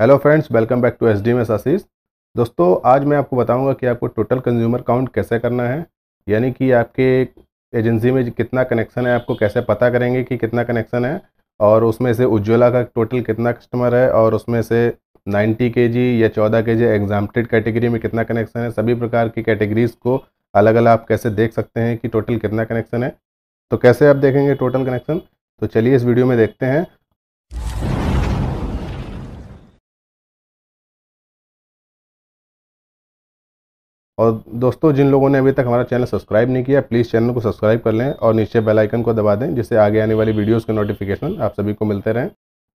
hello friends welcome back to S D S Ashish दोस्तों आज मैं आपको बताऊंगा कि आपको टोटल कंज्यूमर काउंट कैसे करना है यानी कि आपके एजेंसी में कितना कनेक्शन है आपको कैसे पता करेंगे कि कितना कनेक्शन है और उसमें से उज्ज्वला का टोटल कितना कस्टमर है और उसमें से नाइन्टी के जी या चौदह के जी कैटेगरी में कितना कनेक्शन है सभी प्रकार की कैटेगरीज़ को अलग अलग आप कैसे देख सकते हैं कि टोटल कितना कनेक्शन है तो कैसे आप देखेंगे टोटल कनेक्शन तो चलिए इस वीडियो में देखते हैं और दोस्तों जिन लोगों ने अभी तक हमारा चैनल सब्सक्राइब नहीं किया प्लीज़ चैनल को सब्सक्राइब कर लें और नीचे बेल आइकन को दबा दें जिससे आगे आने वाली वीडियोस के नोटिफिकेशन आप सभी को मिलते रहें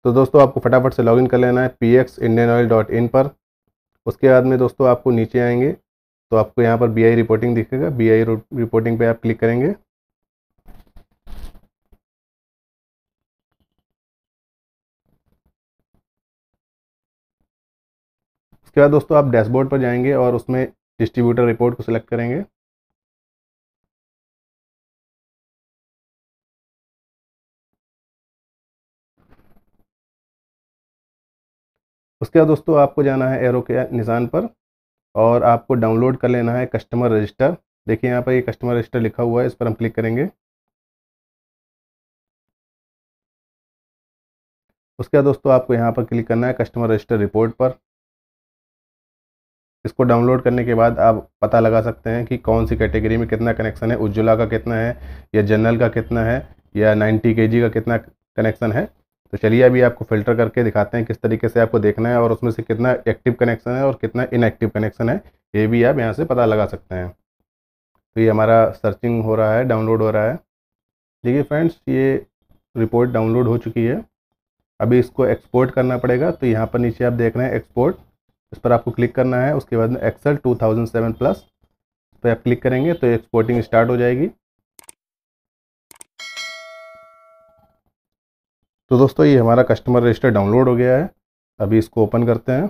तो दोस्तों आपको फटाफट से लॉगिन कर लेना है P X Indian Oil dot in पर उसके बाद में दोस्तों आपको नीचे आएंगे तो आपको यहाँ पर बी आई रिपोर्टिंग दिखेगा बी आई रिपोर्टिंग पर आप क्लिक करेंगे उसके बाद दोस्तों आप डैशबोर्ड पर जाएंगे और उसमें डिस्ट्रीब्यूटर रिपोर्ट को सिलेक्ट करेंगे उसके बाद दोस्तों आपको जाना है एरो के निशान पर और आपको डाउनलोड कर लेना है कस्टमर रजिस्टर देखिए यहाँ पर ये कस्टमर रजिस्टर लिखा हुआ है इस पर हम क्लिक करेंगे उसके बाद दोस्तों आपको यहाँ पर क्लिक करना है कस्टमर रजिस्टर रिपोर्ट पर इसको डाउनलोड करने के बाद आप पता लगा सकते हैं कि कौन सी कैटेगरी में कितना कनेक्शन है उज्ज्वला का कितना है या जनरल का कितना है या 90 के का कितना कनेक्शन है तो चलिए अभी आपको फ़िल्टर करके दिखाते हैं किस तरीके से आपको देखना है और उसमें से कितना एक्टिव कनेक्शन है और कितना इनएक्टिव कनेक्शन है ये भी आप यहाँ से पता लगा सकते हैं तो ये हमारा सर्चिंग हो रहा है डाउनलोड हो रहा है देखिए फ्रेंड्स ये रिपोर्ट डाउनलोड हो चुकी है अभी इसको एक्सपोर्ट करना पड़ेगा तो यहाँ पर नीचे आप देख रहे हैं एक्सपोर्ट इस पर आपको क्लिक करना है उसके बाद में एक्सेल 2007 प्लस इस पर आप क्लिक करेंगे तो एक्सपोर्टिंग स्टार्ट हो जाएगी तो दोस्तों ये हमारा कस्टमर रजिस्टर डाउनलोड हो गया है अभी इसको ओपन करते हैं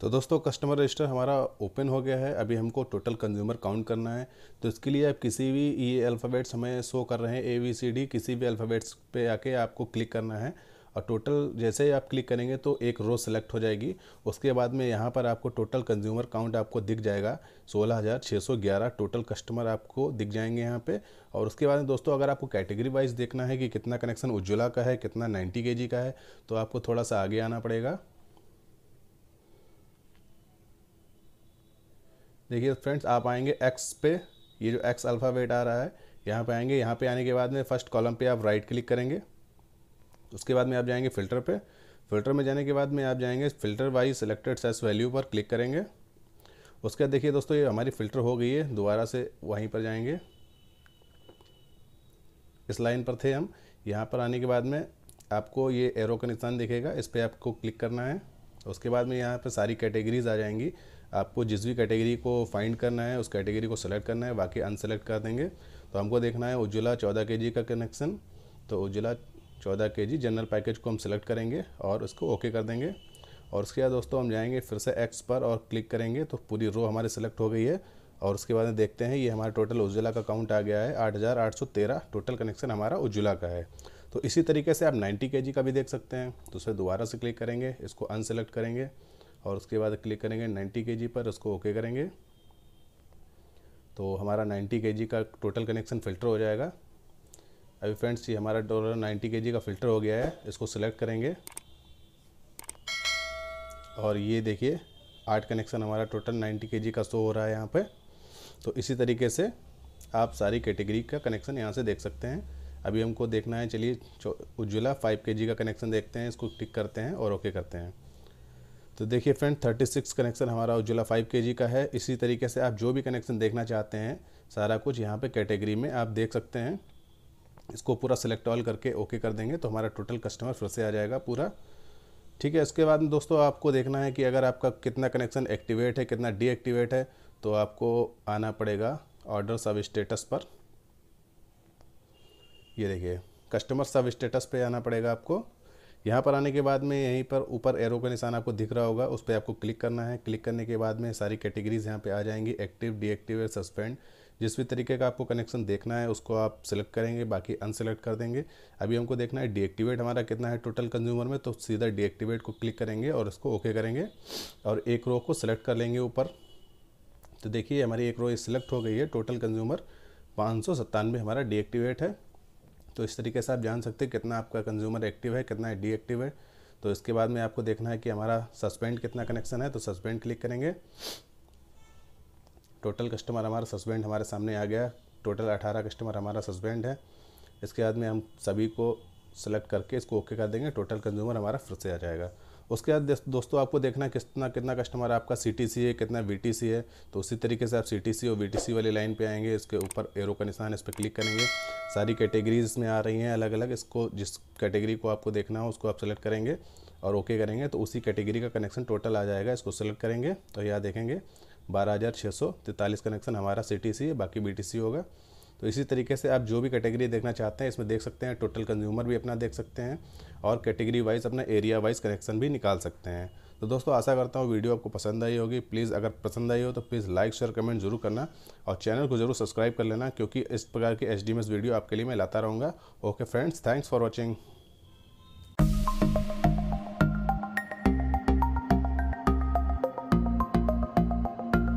तो दोस्तों कस्टमर रजिस्टर हमारा ओपन हो गया है अभी हमको टोटल कंज्यूमर काउंट करना है तो इसके लिए आप किसी भी ये e अल्फ़ाबेट्स हमें शो कर रहे हैं ए वी सी डी किसी भी अल्फ़ाबेट्स पे आके आपको क्लिक करना है और टोटल जैसे ही आप क्लिक करेंगे तो एक रो सेलेक्ट हो जाएगी उसके बाद में यहाँ पर आपको टोटल कंज्यूमर काउंट आपको दिख जाएगा सोलह टोटल कस्टमर आपको दिख जाएंगे यहाँ पे और उसके बाद में दोस्तों अगर आपको कैटेगरी वाइज देखना है कि कितना कनेक्शन उज्ज्वला का है कितना नाइन्टी के का है तो आपको थोड़ा सा आगे आना पड़ेगा देखिए फ्रेंड्स आप आएंगे एक्स पे ये जो एक्स अल्फ़ावेट आ रहा है यहाँ पे आएंगे यहाँ पे आने के बाद में फर्स्ट कॉलम पे आप राइट क्लिक करेंगे उसके बाद में आप जाएंगे फ़िल्टर पे फ़िल्टर में जाने के बाद में आप जाएंगे filter wise selected cess value पर क्लिक करेंगे उसके बाद देखिए दोस्तों ये हमारी फ़िल्टर हो गई है दोबारा से वहीं पर जाएंगे इस लाइन पर थे हम यहाँ पर आने के बाद में आपको ये एरो का निशान दिखेगा इस पर आपको क्लिक करना है उसके बाद में यहाँ पर सारी कैटेगरीज आ जाएंगी आपको जिस भी कैटेगरी को फाइंड करना है उस कैटेगरी को सेलेक्ट करना है बाकी अनसेलेक्ट कर देंगे तो हमको देखना है उज्ज्वला चौदह के का कनेक्शन तो उज्ज्वला चौदह के जनरल पैकेज को हम सेलेक्ट करेंगे और उसको ओके कर देंगे और उसके बाद दोस्तों हम जाएंगे फिर से एक्स पर और क्लिक करेंगे तो पूरी रो हमारी सेलेक्ट हो गई है और उसके बाद देखते हैं ये हमारा टोटल उज्ज्वला का काउंट आ गया है 8,813 टोटल कनेक्शन हमारा उज्ज्वला का है तो इसी तरीके से आप 90 के का भी देख सकते हैं तो उसे दोबारा से क्लिक करेंगे इसको अनसेलेक्ट करेंगे और उसके बाद क्लिक करेंगे 90 के पर उसको ओके करेंगे तो हमारा 90 के का टोटल कनेक्शन फ़िल्टर हो जाएगा अभी फ्रेंड्स ये हमारा डॉलर नाइन्टी के का फ़िल्टर हो गया है इसको सिलेक्ट करेंगे और ये देखिए आठ कनेक्शन हमारा टोटल नाइन्टी के का शो हो रहा है यहाँ पर तो इसी तरीके से आप सारी कैटेगरी का कनेक्शन यहाँ से देख सकते हैं अभी हमको देखना है चलिए उज्ज्वला फाइव के का कनेक्शन देखते हैं इसको टिक करते हैं और ओके करते हैं तो देखिए फ्रेंड 36 कनेक्शन हमारा उज्ज्वला 5 के का है इसी तरीके से आप जो भी कनेक्शन देखना चाहते हैं सारा कुछ यहाँ पे कैटेगरी में आप देख सकते हैं इसको पूरा सेलेक्ट ऑल करके ओके कर देंगे तो हमारा टोटल कस्टमर फिर से आ जाएगा पूरा ठीक है इसके बाद दोस्तों आपको देखना है कि अगर आपका कितना कनेक्शन एक्टिवेट है कितना डीएक्टिवेट है तो आपको आना पड़ेगा ऑर्डर सब स्टेटस पर ये देखिए कस्टमर सब स्टेटस पर आना पड़ेगा आपको यहाँ पर आने के बाद में यहीं पर ऊपर एरो का निशान आपको दिख रहा होगा उस पर आपको क्लिक करना है क्लिक करने के बाद में सारी कैटेगरीज यहाँ पे आ जाएंगी एक्टिव डीएक्टिव या सस्पेंड जिस भी तरीके का आपको कनेक्शन देखना है उसको आप सिलेक्ट करेंगे बाकी अनसेलेक्ट कर देंगे अभी हमको देखना है डीएक्टिवेट हमारा कितना है टोटल कंज्यूमर में तो सीधा डीएक्टिवेट को क्लिक करेंगे और इसको ओके करेंगे और एक रो को सिलेक्ट कर लेंगे ऊपर तो देखिए हमारी एक रो सिलेक्ट हो गई है टोटल कंज्यूमर पाँच हमारा डीएक्टिवेट है तो इस तरीके से आप जान सकते हैं कितना आपका कंज्यूमर एक्टिव है कितना डीएक्टिव है तो इसके बाद में आपको देखना है कि हमारा सस्पेंड कितना कनेक्शन है तो सस्पेंड क्लिक करेंगे टोटल कस्टमर हमारा सस्पेंड हमारे सामने आ गया टोटल अठारह कस्टमर हमारा सस्पेंड है इसके बाद में हम सभी को सेलेक्ट करके इसको ओके कर देंगे टोटल कंज्यूमर हमारा फिर से आ जाएगा उसके बाद दोस्तों आपको देखना है कितना कितना कस्टमर आपका सी है कितना वी है तो उसी तरीके से आप सी और वी वाली लाइन पर आएंगे इसके ऊपर एरो का निशान इस पर क्लिक करेंगे सारी कैटेगरीज इसमें आ रही हैं अलग अलग इसको जिस कैटेगरी को आपको देखना हो उसको आप सेलेक्ट करेंगे और ओके करेंगे तो उसी कैटेगरी का कनेक्शन टोटल आ जाएगा इसको सेलेक्ट करेंगे तो यहाँ देखेंगे बारह हज़ार छः सौ कनेक्शन हमारा सी टी सी है बाकी बी टी सी होगा तो इसी तरीके से आप जो भी कैटेगरी देखना चाहते हैं इसमें देख सकते हैं टोटल कंज्यूमर भी अपना देख सकते हैं और कैटेगरी वाइज अपना एरिया वाइज कनेक्शन भी निकाल सकते हैं तो दोस्तों आशा करता हूँ वीडियो आपको पसंद आई होगी प्लीज़ अगर पसंद आई हो तो प्लीज़ लाइक शेयर कमेंट जरूर करना और चैनल को जरूर सब्सक्राइब कर लेना क्योंकि इस प्रकार की एच वीडियो आपके लिए मैं लाता रहूँगा okay friends thanks for watching